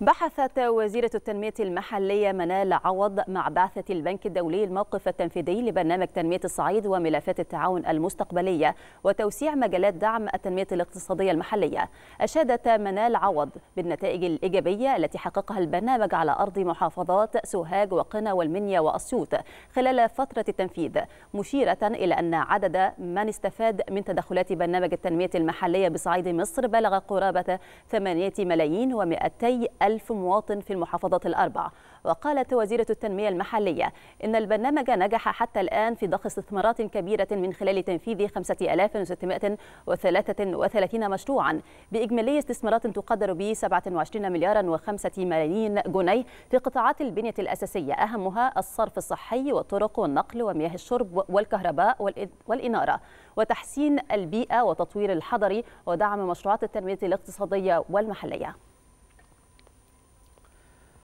بحثت وزيرة التنمية المحلية منال عوض مع بعثة البنك الدولي الموقف التنفيذي لبرنامج تنمية الصعيد وملفات التعاون المستقبلية وتوسيع مجالات دعم التنمية الاقتصادية المحلية. أشادت منال عوض بالنتائج الإيجابية التي حققها البرنامج على أرض محافظات سوهاج وقنا والمنيا وأسيوط خلال فترة التنفيذ، مشيرة إلى أن عدد من استفاد من تدخلات برنامج التنمية المحلية بصعيد مصر بلغ قرابة 8 ملايين و200 ألف مواطن في المحافظة الأربع وقالت وزيرة التنمية المحلية إن البرنامج نجح حتى الآن في ضخ استثمارات كبيرة من خلال تنفيذ 5633 مشروعا بإجمالي استثمارات تقدر ب 27 مليارا و5 ملايين جنيه في قطاعات البنية الأساسية أهمها الصرف الصحي والطرق والنقل ومياه الشرب والكهرباء والإنارة وتحسين البيئة وتطوير الحضري ودعم مشروعات التنمية الاقتصادية والمحلية